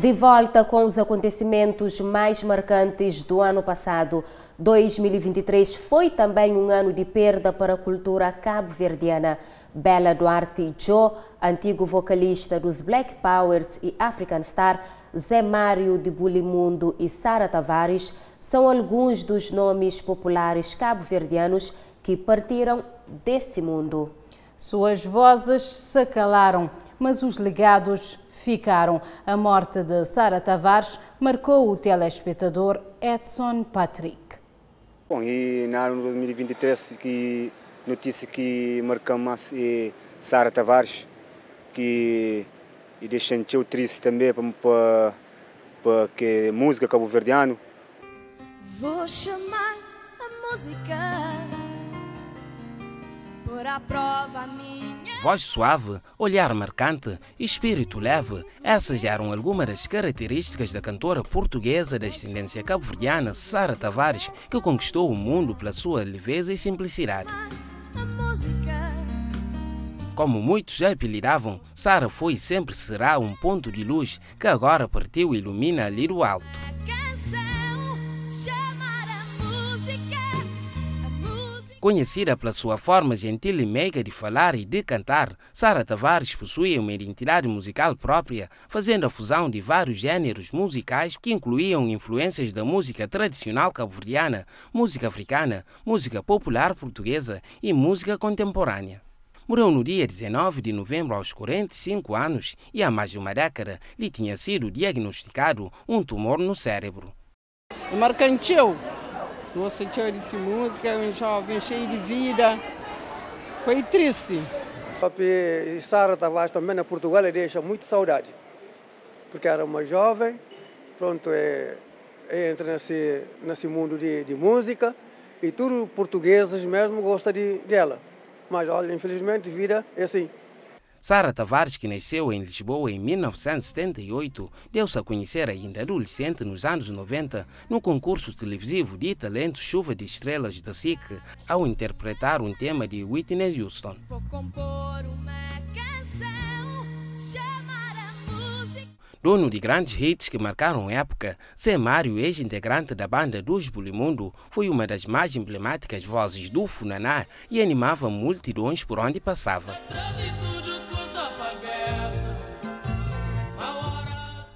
De volta com os acontecimentos mais marcantes do ano passado, 2023 foi também um ano de perda para a cultura cabo-verdiana. Bela Duarte Joe, antigo vocalista dos Black Powers e African Star, Zé Mário de Bulimundo e Sara Tavares são alguns dos nomes populares cabo-verdianos que partiram desse mundo. Suas vozes se calaram mas os legados ficaram. A morte de Sara Tavares marcou o telespectador Edson Patrick. Bom, e na ano de 2023 que notícia que marcamos é eh, Sara Tavares, que e deixando te triste também para para que música cabo-verdiano. Vou chamar a música Voz suave, olhar marcante e espírito leve, essas eram algumas das características da cantora portuguesa da ascendência cabo-verdiana Sara Tavares, que conquistou o mundo pela sua leveza e simplicidade. Como muitos já apelidavam, Sara foi e sempre será um ponto de luz que agora partiu e ilumina ali do alto. Conhecida pela sua forma gentil e meiga de falar e de cantar, Sara Tavares possuía uma identidade musical própria, fazendo a fusão de vários gêneros musicais que incluíam influências da música tradicional cabo-verdiana, música africana, música popular portuguesa e música contemporânea. Morreu no dia 19 de novembro aos 45 anos e há mais de uma década lhe tinha sido diagnosticado um tumor no cérebro. Marcancheu não sentia disse música, um jovem cheio de vida. Foi triste. Papi Sara Tavares também na Portugal deixa muito saudade, porque era uma jovem, pronto, é, é, entra nesse, nesse mundo de, de música e tudo portugueses mesmo gosta de, dela. Mas olha, infelizmente vida é assim. Sara Tavares, que nasceu em Lisboa em 1978, deu-se a conhecer ainda adolescente nos anos 90 no concurso televisivo de talento Chuva de Estrelas da SIC, ao interpretar um tema de Whitney Houston. Vou compor uma canção, música. Dono de grandes hits que marcaram a época, Zé Mário, ex-integrante da banda dos Bulimundo, foi uma das mais emblemáticas vozes do Funaná e animava multidões por onde passava.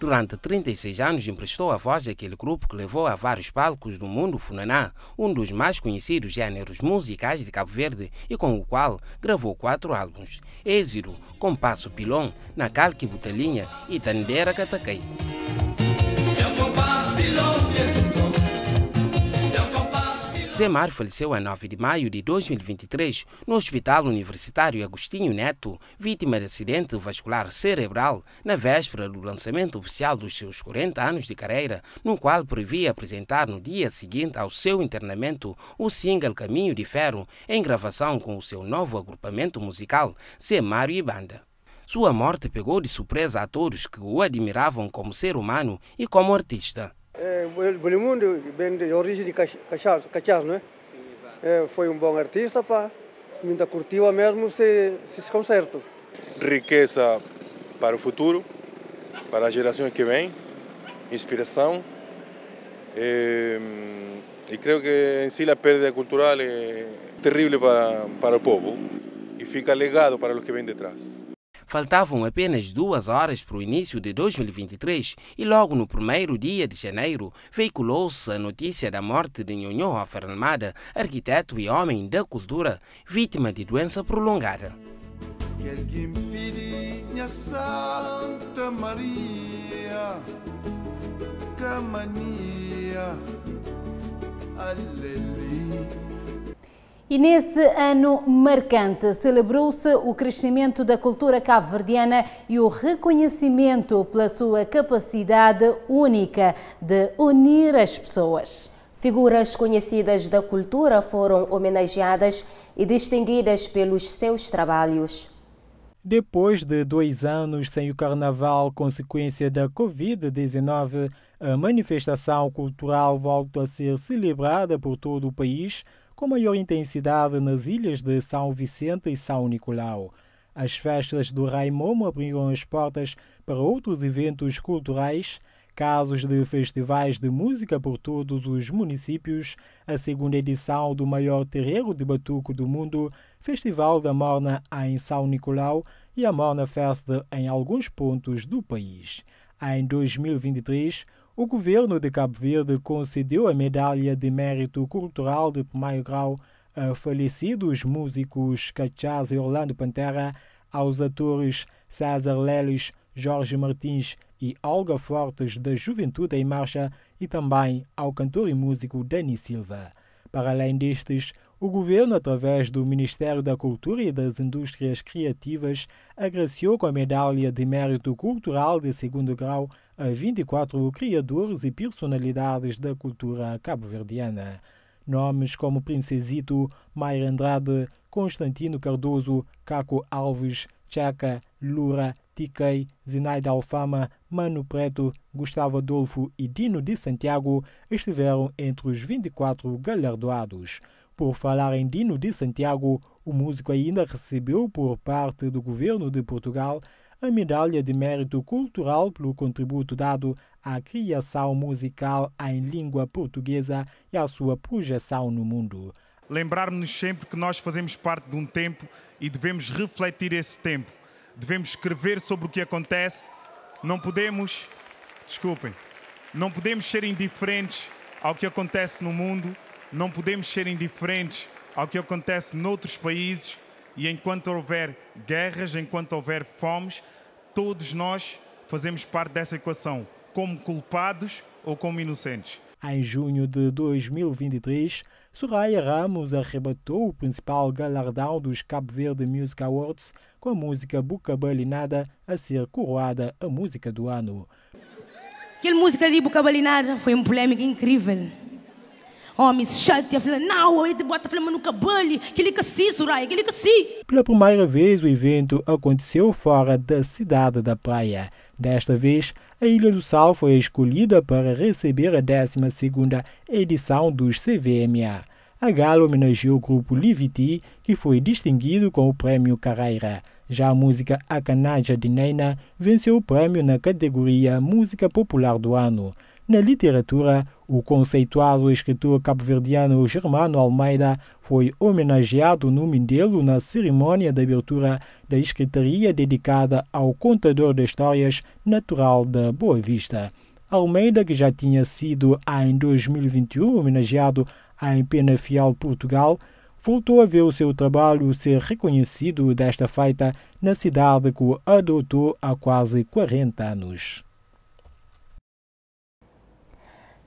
Durante 36 anos emprestou a voz daquele grupo que levou a vários palcos do mundo Funaná, um dos mais conhecidos gêneros musicais de Cabo Verde e com o qual gravou quatro álbuns: Êxito, Compasso Pilon, Nacalque Butelinha e Tandera Cataquei. Zé faleceu a 9 de maio de 2023 no Hospital Universitário Agostinho Neto, vítima de acidente vascular cerebral na véspera do lançamento oficial dos seus 40 anos de carreira, no qual previa apresentar no dia seguinte ao seu internamento o single Caminho de Ferro, em gravação com o seu novo agrupamento musical, Zemário e Banda. Sua morte pegou de surpresa a todos que o admiravam como ser humano e como artista. É, Belimundo vem de origem de Cachás, Cachás não é? Sim, é, Foi um bom artista, pá. Ainda curtiu mesmo esse, se concerto. Riqueza para o futuro, para as gerações que vêm, inspiração. Eh, e, e creio que em si a perda cultural é terrível para, para o povo e fica legado para os que vêm detrás. Faltavam apenas duas horas para o início de 2023 e logo no primeiro dia de janeiro veiculou-se a notícia da morte de Nhonhô Afernamada, arquiteto e homem da cultura, vítima de doença prolongada. Santa Maria, que mania, aleluia. E nesse ano marcante celebrou-se o crescimento da cultura cabo-verdiana e o reconhecimento pela sua capacidade única de unir as pessoas. Figuras conhecidas da cultura foram homenageadas e distinguidas pelos seus trabalhos. Depois de dois anos sem o carnaval, consequência da Covid-19, a manifestação cultural volta a ser celebrada por todo o país com maior intensidade nas ilhas de São Vicente e São Nicolau. As festas do Raimomo abriram as portas para outros eventos culturais, casos de festivais de música por todos os municípios, a segunda edição do maior terreiro de batuco do mundo, Festival da Morna em São Nicolau e a Morna Fest em alguns pontos do país. Em 2023, o governo de Cabo Verde concedeu a medalha de mérito cultural de primeiro grau a falecidos músicos Cachaz e Orlando Pantera, aos atores César Leles, Jorge Martins e Olga Fortes da Juventude em Marcha e também ao cantor e músico Dani Silva. Para além destes, o governo, através do Ministério da Cultura e das Indústrias Criativas, agraciou com a medalha de mérito cultural de segundo grau a 24 criadores e personalidades da cultura cabo-verdiana. Nomes como Princesito, Maia Andrade, Constantino Cardoso, Caco Alves, Chaca, Lura, Tiquei, Zinaida Alfama, Mano Preto, Gustavo Adolfo e Dino de Santiago estiveram entre os 24 galardoados. Por falar em Dino de Santiago, o músico ainda recebeu por parte do governo de Portugal a Medalha de Mérito Cultural pelo contributo dado à criação musical em língua portuguesa e à sua projeção no mundo. lembrar nos sempre que nós fazemos parte de um tempo e devemos refletir esse tempo. Devemos escrever sobre o que acontece. Não podemos, desculpem, não podemos ser indiferentes ao que acontece no mundo, não podemos ser indiferentes ao que acontece noutros países e enquanto houver guerras, enquanto houver fomes, todos nós fazemos parte dessa equação, como culpados ou como inocentes. Em junho de 2023, Soraya Ramos arrebatou o principal galardão dos Cabo Verde Music Awards com a música Boca Balinada a ser coroada a música do ano. Aquela música de Boca Balinada foi uma polêmica incrível homens falei, não, bota que que Pela primeira vez, o evento aconteceu fora da cidade da praia. Desta vez, a Ilha do Sal foi escolhida para receber a 12 edição dos CVMA. A gala homenageou o grupo Liviti, que foi distinguido com o Prêmio Carreira. Já a música Akanaja de Neina venceu o prêmio na categoria Música Popular do Ano. Na literatura, o conceituado escritor cabo-verdiano Germano Almeida foi homenageado no Mindelo na cerimônia de abertura da escritaria dedicada ao contador de histórias natural da Boa Vista. Almeida, que já tinha sido em 2021 homenageado em Pena Fial, Portugal, voltou a ver o seu trabalho ser reconhecido desta feita na cidade que o adotou há quase 40 anos.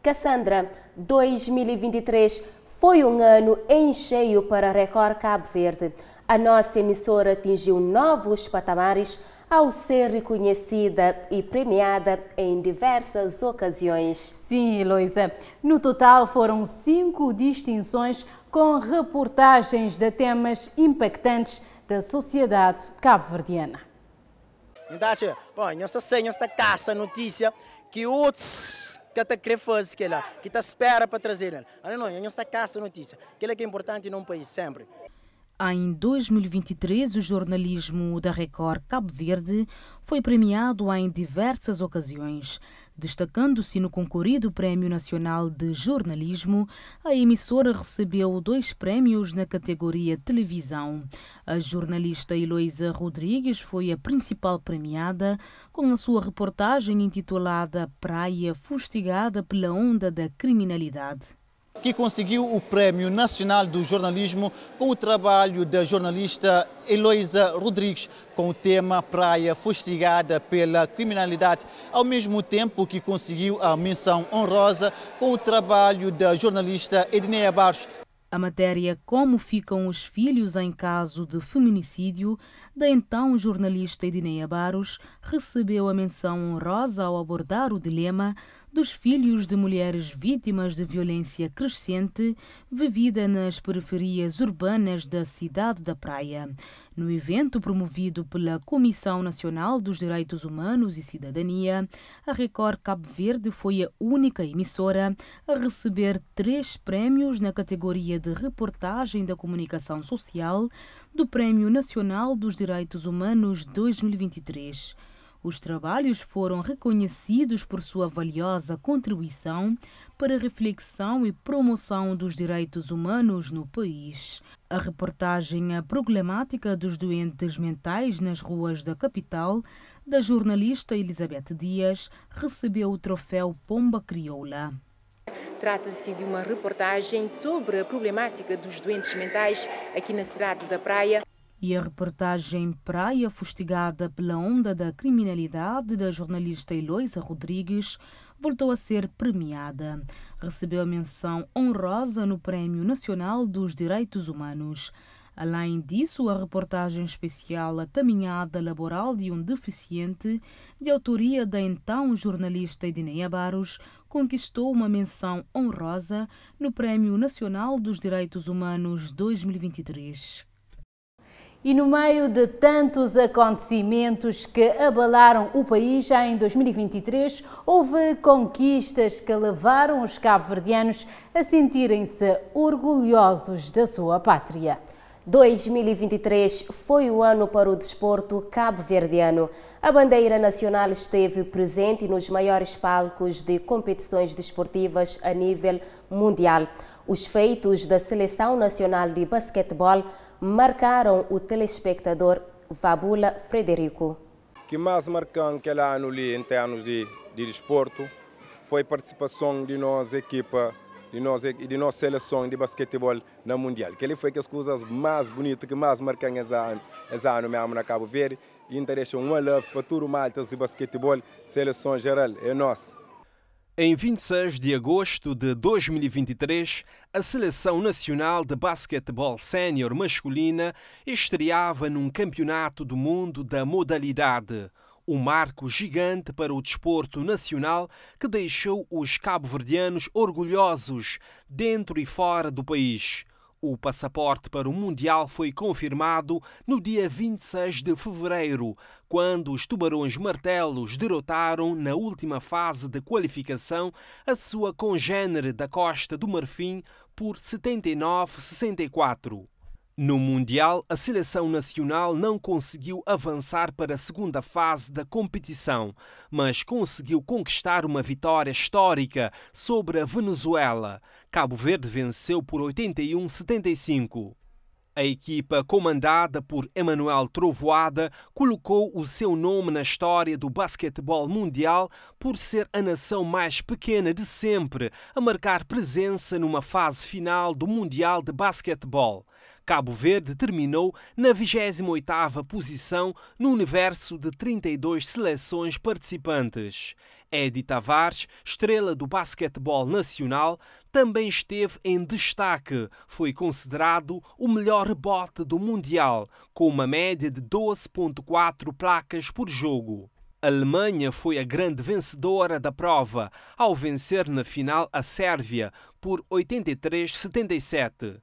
Cassandra, 2023 foi um ano em cheio para a Record Cabo Verde. A nossa emissora atingiu novos patamares ao ser reconhecida e premiada em diversas ocasiões. Sim, Heloísa. No total foram cinco distinções com reportagens de temas impactantes da sociedade cabo-verdiana. Então, bom, esta caça notícia que outros que está querer fazer que é está espera para trazer ele. Ah, não, não está caça notícia. Aquilo é que é importante num país sempre. Ah, em 2023, o jornalismo da Record Cabo Verde foi premiado em diversas ocasiões. Destacando-se no concorrido Prémio Nacional de Jornalismo, a emissora recebeu dois prémios na categoria Televisão. A jornalista Heloísa Rodrigues foi a principal premiada, com a sua reportagem intitulada Praia Fustigada pela Onda da Criminalidade que conseguiu o Prémio Nacional do Jornalismo com o trabalho da jornalista Eloísa Rodrigues, com o tema Praia Fustigada pela Criminalidade, ao mesmo tempo que conseguiu a menção honrosa com o trabalho da jornalista Edneia Barros. A matéria Como Ficam os Filhos em Caso de Feminicídio, da então jornalista Edneia Barros, recebeu a menção honrosa ao abordar o dilema dos filhos de mulheres vítimas de violência crescente vivida nas periferias urbanas da cidade da Praia. No evento promovido pela Comissão Nacional dos Direitos Humanos e Cidadania, a Record Cabo Verde foi a única emissora a receber três prémios na categoria de reportagem da comunicação social do Prémio Nacional dos Direitos Humanos 2023. Os trabalhos foram reconhecidos por sua valiosa contribuição para a reflexão e promoção dos direitos humanos no país. A reportagem A Problemática dos Doentes Mentais nas Ruas da Capital, da jornalista Elizabeth Dias, recebeu o troféu Pomba Crioula. Trata-se de uma reportagem sobre a problemática dos doentes mentais aqui na cidade da Praia, e a reportagem Praia Fustigada pela Onda da Criminalidade da jornalista Eloísa Rodrigues voltou a ser premiada. Recebeu a menção honrosa no Prémio Nacional dos Direitos Humanos. Além disso, a reportagem especial A Caminhada Laboral de um Deficiente, de autoria da então jornalista Edineia Barros, conquistou uma menção honrosa no Prémio Nacional dos Direitos Humanos 2023. E no meio de tantos acontecimentos que abalaram o país já em 2023, houve conquistas que levaram os cabo-verdianos a sentirem-se orgulhosos da sua pátria. 2023 foi o ano para o desporto cabo-verdiano. A bandeira nacional esteve presente nos maiores palcos de competições desportivas a nível mundial. Os feitos da Seleção Nacional de Basquetebol marcaram o telespectador Vabula Frederico. O que mais marcou aquele ano ali, em termos de, de desporto, foi a participação de nossa equipa de de nossa seleção de basquetebol na Mundial. Que ele foi que as coisas mais bonitas, que mais marcam esse ano, esse ano mesmo na Cabo Verde. E interessa um love para tudo o malta de basquetebol, seleção geral, é nossa. Em 26 de agosto de 2023, a Seleção Nacional de Basquetebol Sénior Masculina estreava num Campeonato do Mundo da modalidade, um marco gigante para o desporto nacional que deixou os cabo-verdianos orgulhosos dentro e fora do país. O passaporte para o Mundial foi confirmado no dia 26 de fevereiro, quando os Tubarões Martelos derrotaram na última fase de qualificação a sua congênere da Costa do Marfim por 79-64. No Mundial, a seleção nacional não conseguiu avançar para a segunda fase da competição, mas conseguiu conquistar uma vitória histórica sobre a Venezuela. Cabo Verde venceu por 81-75. A equipa comandada por Emanuel Trovoada colocou o seu nome na história do basquetebol mundial por ser a nação mais pequena de sempre a marcar presença numa fase final do Mundial de Basquetebol. Cabo Verde terminou na 28ª posição no universo de 32 seleções participantes. Edi Tavares, estrela do basquetebol nacional, também esteve em destaque. Foi considerado o melhor rebote do Mundial, com uma média de 12,4 placas por jogo. A Alemanha foi a grande vencedora da prova, ao vencer na final a Sérvia por 83-77.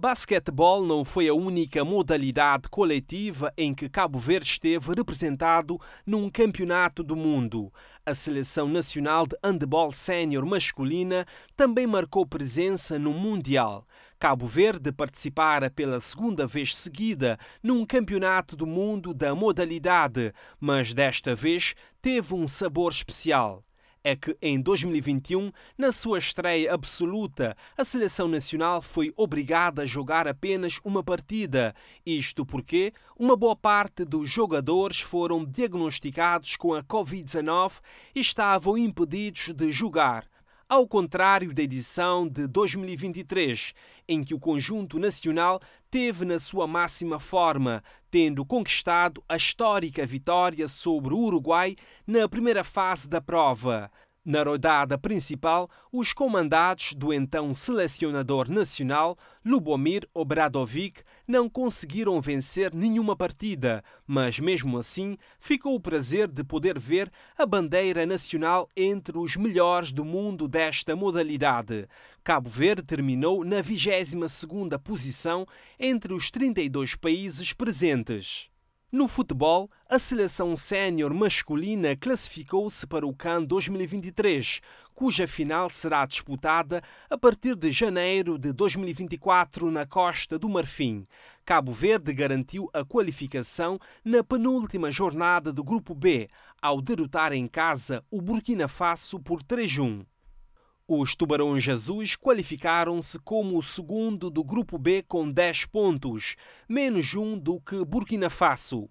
Basquetebol não foi a única modalidade coletiva em que Cabo Verde esteve representado num campeonato do mundo. A seleção nacional de handebol sénior masculina também marcou presença no Mundial. Cabo Verde participara pela segunda vez seguida num campeonato do mundo da modalidade, mas desta vez teve um sabor especial é que em 2021, na sua estreia absoluta, a seleção nacional foi obrigada a jogar apenas uma partida. Isto porque uma boa parte dos jogadores foram diagnosticados com a Covid-19 e estavam impedidos de jogar ao contrário da edição de 2023, em que o conjunto nacional teve na sua máxima forma, tendo conquistado a histórica vitória sobre o Uruguai na primeira fase da prova. Na rodada principal, os comandados do então selecionador nacional, Lubomir Obradovic, não conseguiram vencer nenhuma partida, mas mesmo assim ficou o prazer de poder ver a bandeira nacional entre os melhores do mundo desta modalidade. Cabo Verde terminou na 22ª posição entre os 32 países presentes. No futebol, a seleção sénior masculina classificou-se para o CAN 2023, cuja final será disputada a partir de janeiro de 2024 na Costa do Marfim. Cabo Verde garantiu a qualificação na penúltima jornada do Grupo B, ao derrotar em casa o Burkina Faso por 3-1. Os Tubarões Azuis qualificaram-se como o segundo do Grupo B com 10 pontos, menos um do que Burkina Faso.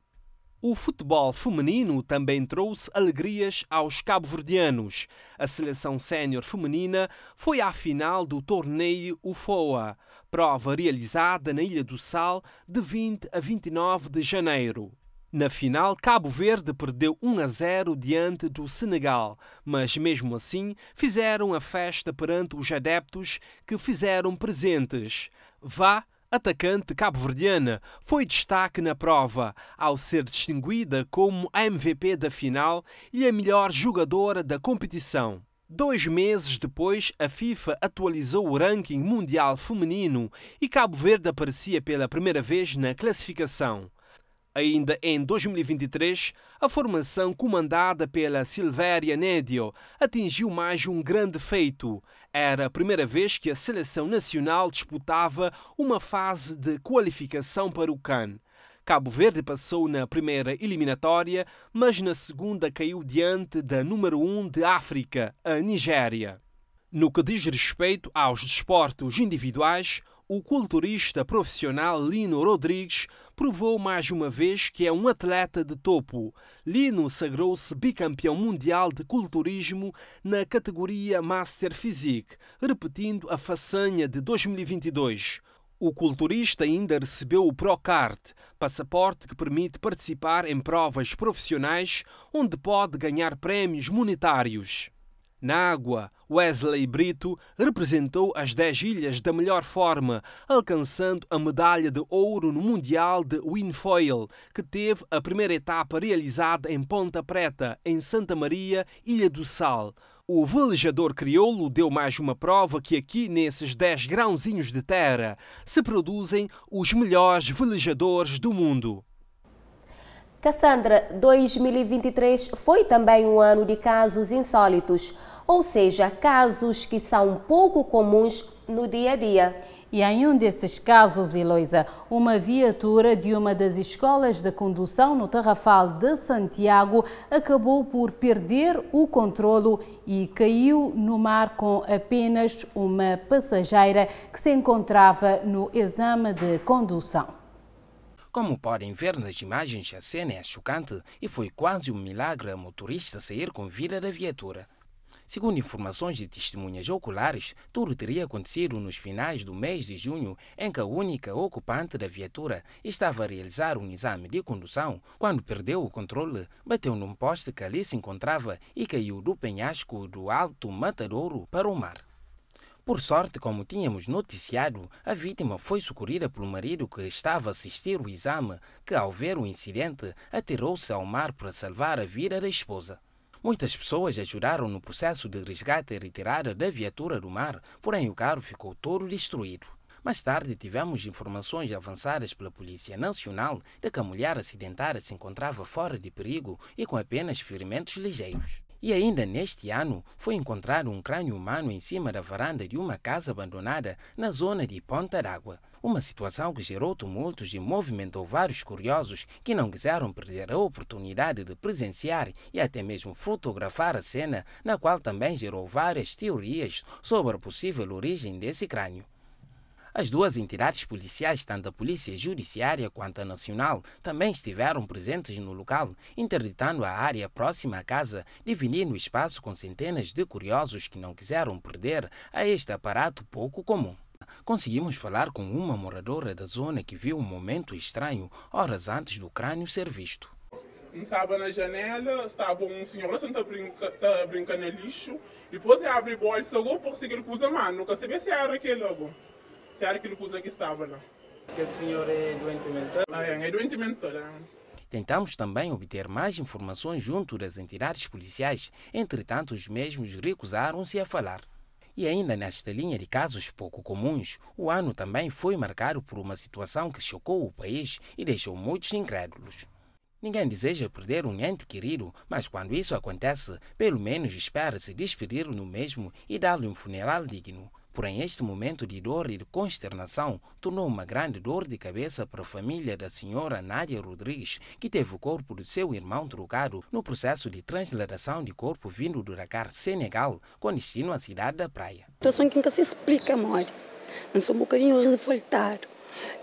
O futebol feminino também trouxe alegrias aos cabo-verdianos. A seleção sénior feminina foi à final do torneio UFOA, prova realizada na Ilha do Sal de 20 a 29 de janeiro. Na final, Cabo Verde perdeu 1 a 0 diante do Senegal, mas mesmo assim fizeram a festa perante os adeptos que fizeram presentes. Vá atacante cabo-verdiana, foi destaque na prova, ao ser distinguida como a MVP da final e a melhor jogadora da competição. Dois meses depois, a FIFA atualizou o ranking mundial feminino e Cabo Verde aparecia pela primeira vez na classificação. Ainda em 2023, a formação comandada pela Silvéria Nédio atingiu mais um grande feito. Era a primeira vez que a seleção nacional disputava uma fase de qualificação para o CAN. Cabo Verde passou na primeira eliminatória, mas na segunda caiu diante da número 1 um de África, a Nigéria. No que diz respeito aos desportos individuais, o culturista profissional Lino Rodrigues provou mais uma vez que é um atleta de topo. Lino sagrou-se bicampeão mundial de culturismo na categoria Master Physique, repetindo a façanha de 2022. O culturista ainda recebeu o Procard, passaporte que permite participar em provas profissionais, onde pode ganhar prémios monetários. Na água, Wesley Brito representou as 10 ilhas da melhor forma, alcançando a medalha de ouro no Mundial de Windfoil, que teve a primeira etapa realizada em Ponta Preta, em Santa Maria, Ilha do Sal. O velejador crioulo deu mais uma prova que aqui, nesses 10 grãozinhos de terra, se produzem os melhores velejadores do mundo. Cassandra, 2023 foi também um ano de casos insólitos, ou seja, casos que são pouco comuns no dia a dia. E em um desses casos, Eloísa, uma viatura de uma das escolas de condução no Tarrafal de Santiago acabou por perder o controlo e caiu no mar com apenas uma passageira que se encontrava no exame de condução. Como podem ver nas imagens, a cena é chocante e foi quase um milagre a motorista sair com vida da viatura. Segundo informações de testemunhas oculares, tudo teria acontecido nos finais do mês de junho, em que a única ocupante da viatura estava a realizar um exame de condução, quando perdeu o controle, bateu num poste que ali se encontrava e caiu do penhasco do Alto Matadouro para o mar. Por sorte, como tínhamos noticiado, a vítima foi socorrida pelo marido que estava a assistir o exame, que, ao ver o incidente, atirou-se ao mar para salvar a vida da esposa. Muitas pessoas ajudaram no processo de resgate e retirada da viatura do mar, porém o carro ficou todo destruído. Mais tarde tivemos informações avançadas pela Polícia Nacional de que a mulher acidentada se encontrava fora de perigo e com apenas ferimentos ligeiros. E ainda neste ano foi encontrado um crânio humano em cima da varanda de uma casa abandonada na zona de Ponta d'Água. Uma situação que gerou tumultos e movimentou vários curiosos que não quiseram perder a oportunidade de presenciar e até mesmo fotografar a cena, na qual também gerou várias teorias sobre a possível origem desse crânio. As duas entidades policiais, tanto a Polícia Judiciária quanto a Nacional, também estiveram presentes no local, interditando a área próxima à casa, dividindo o espaço com centenas de curiosos que não quiseram perder a este aparato pouco comum. Conseguimos falar com uma moradora da zona que viu um momento estranho horas antes do crânio ser visto. Estava na janela, estava um senhor assim, tá brincando tá brinca no lixo, depois ele abre bolsa, eu consegui cruzar a mão, nunca sabia se era aquele logo sarki né? é ah, é, é Tentamos também obter mais informações junto das entidades policiais, entretanto, os mesmos recusaram-se a falar. E ainda nesta linha de casos pouco comuns, o ano também foi marcado por uma situação que chocou o país e deixou muitos incrédulos. Ninguém deseja perder um ente querido, mas quando isso acontece, pelo menos espera se despedir no mesmo e dar-lhe um funeral digno. Porém, este momento de dor e de consternação tornou uma grande dor de cabeça para a família da senhora Nádia Rodrigues, que teve o corpo do seu irmão trocado no processo de transladação de corpo vindo do Dakar, Senegal, com destino à cidade da Praia. A situação que nunca se explica, amor. Eu sou um bocadinho revoltado.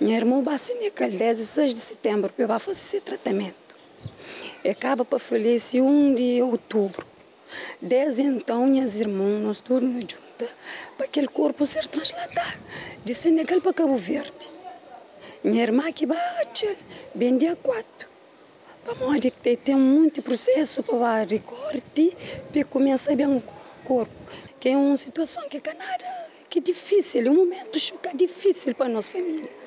Minha irmã vai Senegal 16 de setembro para fazer esse tratamento. Acaba para falecer 1 de outubro. Desde então, minhas irmãs, nós dormimos juntos para para aquele corpo ser trasladado de Senegal para Cabo Verde. Minha irmã que bate, bem dia 4. para ter tem muito processo para recorte para começar bem o corpo. Que é uma situação que Canadá que é difícil, um momento choca difícil para a nossa família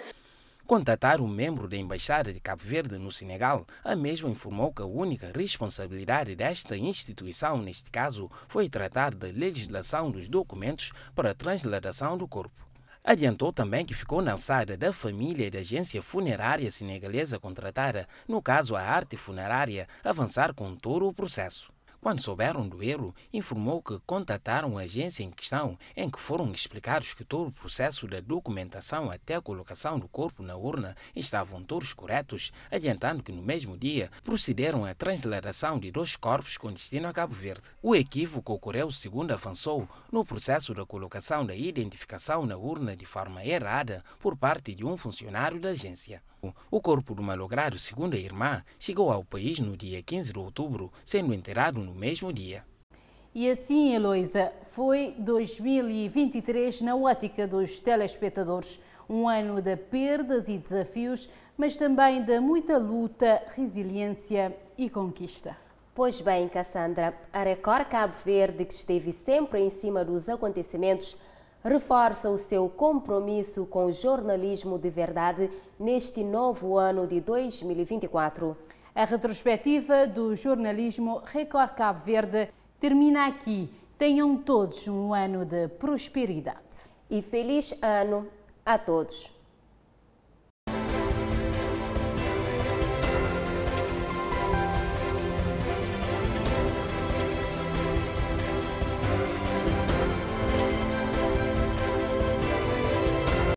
contatar um membro da Embaixada de Cabo Verde no Senegal. A mesma informou que a única responsabilidade desta instituição, neste caso, foi tratar da legislação dos documentos para a transladação do corpo. Adiantou também que ficou na alçada da família e da agência funerária senegalesa contratada, no caso a arte funerária, avançar com todo o processo. Quando souberam do erro, informou que contataram a agência em questão, em que foram explicados que todo o processo da documentação até a colocação do corpo na urna estavam todos corretos, adiantando que no mesmo dia procederam à transladação de dois corpos com destino a Cabo Verde. O equívoco ocorreu, segundo avançou, no processo da colocação da identificação na urna de forma errada por parte de um funcionário da agência. O corpo do malogrado, segundo a irmã, chegou ao país no dia 15 de outubro, sendo enterrado no mesmo dia. E assim, Heloísa, foi 2023 na ótica dos telespectadores. Um ano de perdas e desafios, mas também de muita luta, resiliência e conquista. Pois bem, Cassandra, a Record Cabo Verde, que esteve sempre em cima dos acontecimentos, reforça o seu compromisso com o jornalismo de verdade neste novo ano de 2024. A retrospectiva do jornalismo Record Cabo Verde termina aqui. Tenham todos um ano de prosperidade. E feliz ano a todos!